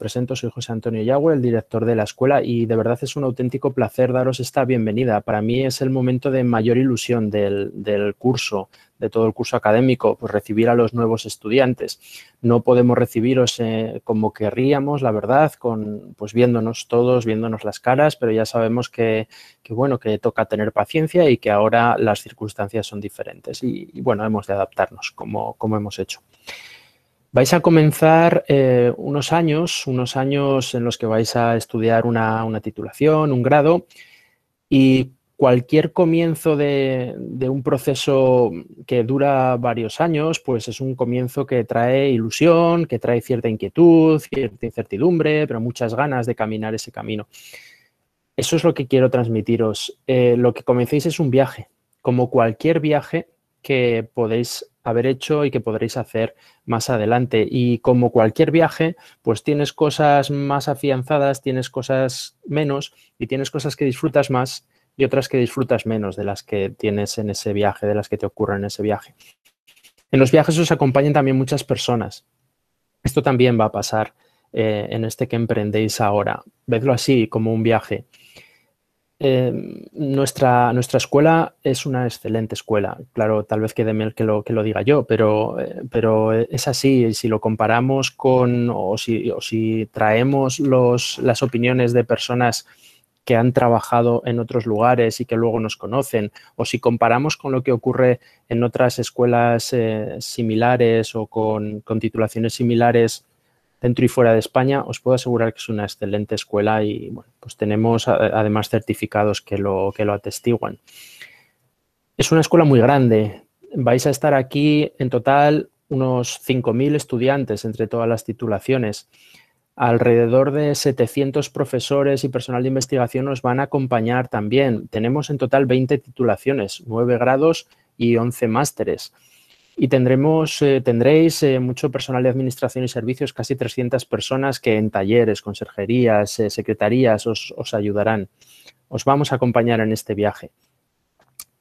presento, soy José Antonio Yagüe, el director de la escuela, y de verdad es un auténtico placer daros esta bienvenida. Para mí es el momento de mayor ilusión del, curso, de todo el curso académico, pues recibir a los nuevos estudiantes. No podemos recibiros eh, como querríamos, la verdad, con pues viéndonos todos, viéndonos las caras, pero ya sabemos que, bueno, que toca tener paciencia y que ahora las circunstancias son diferentes. Y, y bueno, hemos de adaptarnos como, como hemos hecho. Vais a comenzar eh, unos años, unos años en los que vais a estudiar una, titulación, un grado, y cualquier comienzo de, un proceso que dura varios años, pues es un comienzo que trae ilusión, que trae cierta inquietud, cierta incertidumbre, pero muchas ganas de caminar ese camino. Eso es lo que quiero transmitiros. Eh, lo que comencéis es un viaje, como cualquier viaje que podéis haber hecho y que podréis hacer más adelante. Y como cualquier viaje, pues tienes cosas más afianzadas, tienes cosas menos y tienes cosas que disfrutas más y otras que disfrutas menos de las que tienes en ese viaje, de las que te ocurren en ese viaje. En los viajes os acompañan también muchas personas. Esto también va a pasar eh, en este que emprendéis ahora. Vedlo así como un viaje. Em, nuestra, escuela es una excelente escuela. Claro, tal vez quede mal que lo, que lo diga yo, pero, eh, pero es así. Si lo comparamos con o si, o si traemos las opiniones de personas que han trabajado en otros lugares y que luego nos conocen, o si comparamos con lo que ocurre en otras escuelas eh, similares o con titulaciones similares dentro y fuera de España, os puedo asegurar que es una excelente escuela y pues tenemos además certificados que lo, que lo atestiguan. Es una escuela muy grande. Vais a estar aquí en total unos 5.000 estudiantes entre todas las titulaciones. Alrededor de 700 profesores y personal de investigación nos van a acompañar también. Tenemos en total 20 titulaciones, 9 grados y 11 másteres y tendremos, eh, tendréis eh, mucho personal de administración y servicios, casi 300 personas que en talleres, conserjerías, eh, secretarías os, ayudarán. Os vamos a acompañar en este viaje.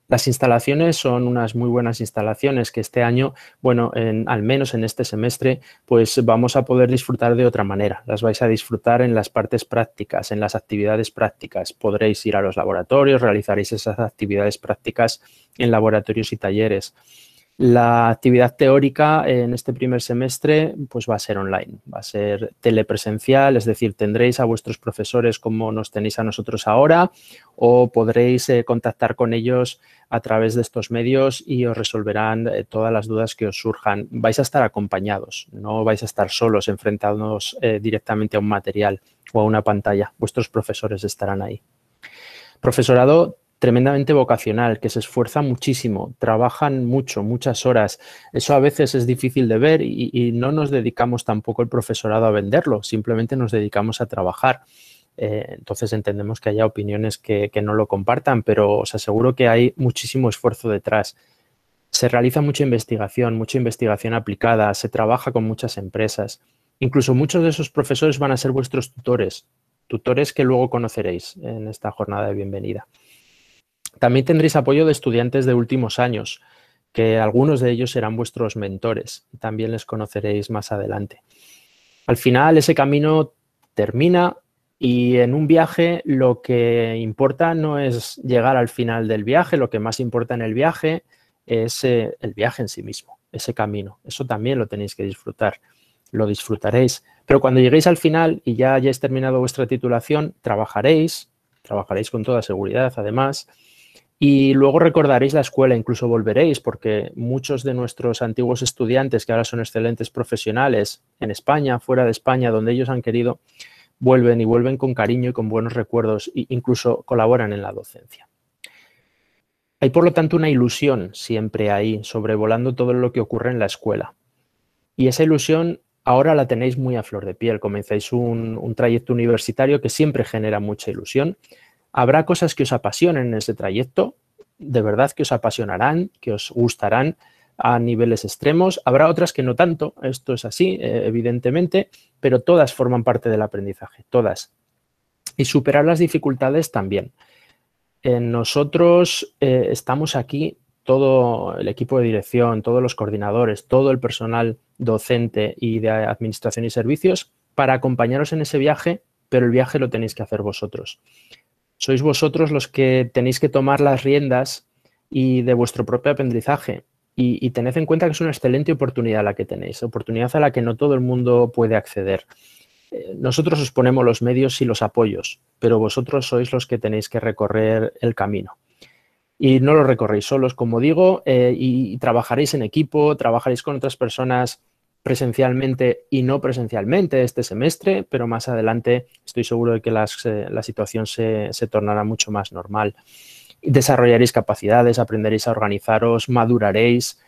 Las instalaciones son unas muy buenas instalaciones que este año, bueno, al menos en este semestre, pues vamos a poder disfrutar de otra manera. Las vais a disfrutar en las partes prácticas, en las actividades prácticas. Podréis ir a los laboratorios, realizaréis esas actividades prácticas en laboratorios y talleres la actividad teórica en este primer semestre pues va a ser online, va a ser telepresencial, es decir, tendréis a vuestros profesores como nos tenéis a nosotros ahora o podréis eh, contactar con ellos a través de estos medios y os resolverán eh, todas las dudas que os surjan. Vais a estar acompañados, no vais a estar solos enfrentados eh, directamente a un material o a una pantalla. Vuestros profesores estarán ahí. Profesorado tremendamente vocacional, que se esfuerza muchísimo, trabajan mucho, muchas horas. Eso a veces es difícil de ver y, no nos dedicamos tampoco el profesorado a venderlo, simplemente nos dedicamos a trabajar. Eh, entonces entendemos que haya opiniones que no lo compartan, pero os aseguro que hay muchísimo esfuerzo detrás. Se realiza mucha investigación, mucha investigación aplicada, se trabaja con muchas empresas. Incluso muchos de esos profesores van a ser vuestros tutores, tutores que luego conoceréis en esta jornada de bienvenida. También tendréis apoyo de estudiantes de últimos años, que algunos de ellos serán vuestros mentores. también les conoceréis más adelante. Al final ese camino termina y en un viaje lo que importa no es llegar al final del viaje, lo que más importa en el viaje es eh, el viaje en sí mismo, ese camino. Eso también lo tenéis que disfrutar, lo disfrutaréis. Pero cuando lleguéis al final y ya hayáis terminado vuestra titulación, trabajaréis, trabajaréis con toda seguridad además, y luego recordaréis la escuela, incluso volveréis, porque muchos de nuestros antiguos estudiantes, que ahora son excelentes profesionales en España, fuera de España, donde ellos han querido, vuelven y vuelven con cariño y con buenos recuerdos e incluso colaboran en la docencia. Hay por lo tanto una ilusión siempre ahí, sobrevolando todo lo que ocurre en la escuela. Y esa ilusión ahora la tenéis muy a flor de piel. Comenzáis un, un trayecto universitario que siempre genera mucha ilusión, Habrá cosas que os apasionen en ese trayecto, de verdad que os apasionarán, que os gustarán a niveles extremos. Habrá otras que no tanto, esto es así, eh, evidentemente, pero todas forman parte del aprendizaje, todas. Y superar las dificultades también. nosotros eh, estamos aquí, todo el equipo de dirección, todos los coordinadores, todo el personal docente y de administración y servicios, para acompañaros en ese viaje, pero el viaje lo tenéis que hacer vosotros sois vosotros los que tenéis que tomar las riendas y de vuestro propio aprendizaje. Y, tened en cuenta que es una excelente oportunidad la que tenéis, oportunidad a la que no todo el mundo puede acceder. Eh, nosotros os ponemos los medios y los apoyos, pero vosotros sois los que tenéis que recorrer el camino. Y no lo recorréis solos, como digo, eh, y trabajaréis en equipo, trabajaréis con otras personas presencialmente y no presencialmente este semestre, pero más adelante estoy seguro de que eh, la situación se, tornará mucho más normal. Desarrollaréis capacidades, aprenderéis a organizaros, maduraréis,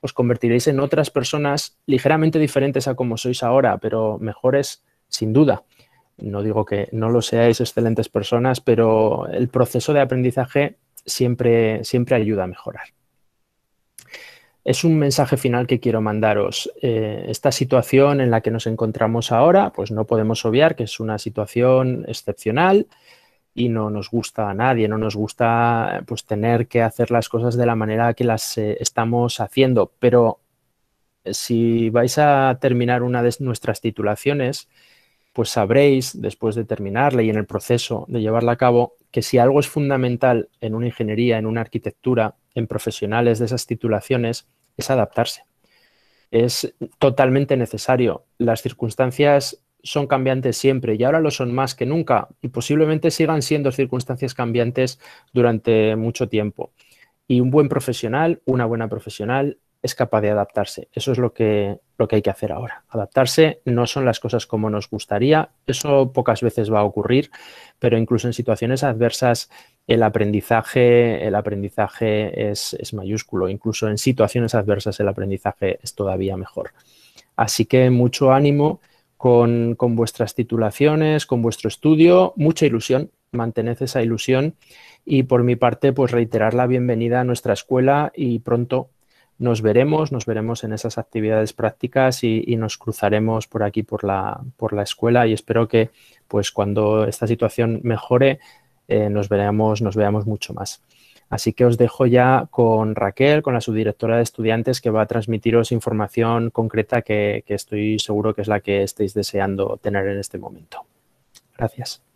os convertiréis en otras personas ligeramente diferentes a como sois ahora, pero mejores sin duda. No digo que no lo seáis excelentes personas, pero el proceso de aprendizaje siempre, siempre ayuda a mejorar es un mensaje final que quiero mandaros. Eh, esta situación en la que nos encontramos ahora, pues no podemos obviar que es una situación excepcional y no nos gusta a nadie, no nos gusta pues tener que hacer las cosas de la manera que las eh, estamos haciendo, pero eh, si vais a terminar una de nuestras titulaciones, pues sabréis después de terminarla y en el proceso de llevarla a cabo que si algo es fundamental en una ingeniería, en una arquitectura, en profesionales de esas titulaciones es adaptarse. Es totalmente necesario. Las circunstancias son cambiantes siempre y ahora lo son más que nunca y posiblemente sigan siendo circunstancias cambiantes durante mucho tiempo. Y un buen profesional, una buena profesional, es capaz de adaptarse. Eso es lo que, lo que hay que hacer ahora. Adaptarse no son las cosas como nos gustaría, eso pocas veces va a ocurrir, pero incluso en situaciones adversas el aprendizaje, el aprendizaje es, mayúsculo, incluso en situaciones adversas el aprendizaje es todavía mejor. Así que mucho ánimo con, con vuestras titulaciones, con vuestro estudio, mucha ilusión, mantened esa ilusión y por mi parte pues reiterar la bienvenida a nuestra escuela y pronto nos veremos, nos veremos en esas actividades prácticas y, nos cruzaremos por aquí, por la, escuela y espero que pues cuando esta situación mejore eh, nos, veamos, nos veamos mucho más. Así que os dejo ya con Raquel, con la subdirectora de estudiantes, que va a transmitiros información concreta que estoy seguro que es la que estáis deseando tener en este momento. Gracias.